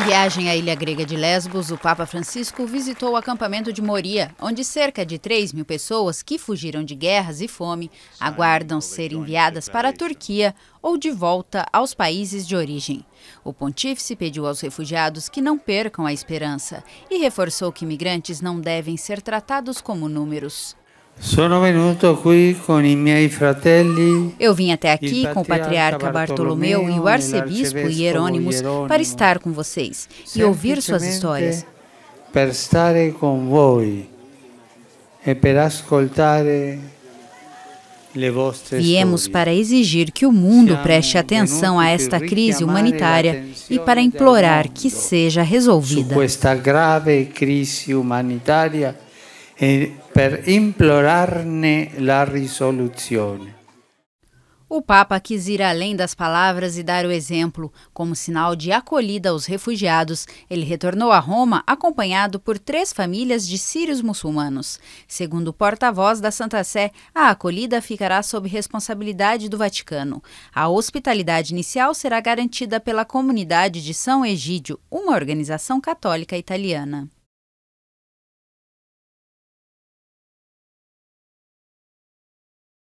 Em viagem à ilha grega de Lesbos, o Papa Francisco visitou o acampamento de Moria, onde cerca de 3 mil pessoas que fugiram de guerras e fome aguardam ser enviadas para a Turquia ou de volta aos países de origem. O pontífice pediu aos refugiados que não percam a esperança e reforçou que imigrantes não devem ser tratados como números. Eu vim até aqui com o patriarca Bartolomeu e o arcebispo Hierônimos para estar com vocês e ouvir suas histórias. Para estar com vocês e para escutar. Viemos para exigir que o mundo preste atenção a esta crise humanitária e para implorar que seja resolvida. Esta grave crise humanitária per implorarne la risoluzione. O Papa quis ir além das palavras e dar o exemplo. Como sinal de acolhida aos refugiados, ele retornou a Roma acompanhado por três famílias de sírios muçulmanos. Segundo o porta-voz da Santa Sé, a acolhida ficará sob responsabilidade do Vaticano. A hospitalidade inicial será garantida pela comunidade de São Egídio, uma organização católica italiana.